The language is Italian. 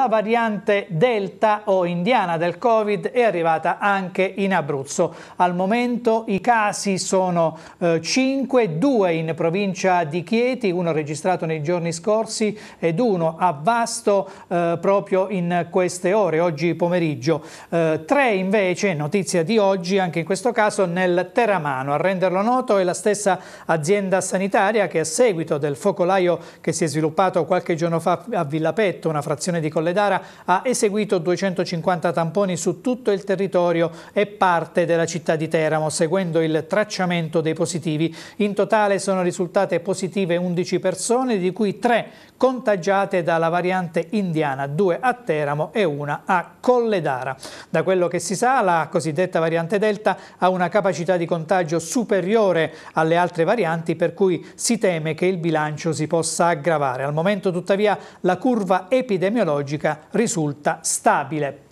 la variante Delta o indiana del Covid è arrivata anche in Abruzzo. Al momento i casi sono eh, 5, 2 in provincia di Chieti, uno registrato nei giorni scorsi ed uno a Vasto eh, proprio in queste ore, oggi pomeriggio. Eh, 3 invece, notizia di oggi, anche in questo caso nel Teramano. A renderlo noto è la stessa azienda sanitaria che a seguito del focolaio che si è sviluppato qualche giorno fa a Villapetto, una frazione di collegamento Valledara ha eseguito 250 tamponi su tutto il territorio e parte della città di Teramo, seguendo il tracciamento dei positivi. In totale sono risultate positive 11 persone, di cui 3 contagiate dalla variante indiana, 2 a Teramo e 1 a Colledara. Da quello che si sa, la cosiddetta variante Delta ha una capacità di contagio superiore alle altre varianti, per cui si teme che il bilancio si possa aggravare. Al momento, tuttavia, la curva epidemiologica tecnologica risulta stabile.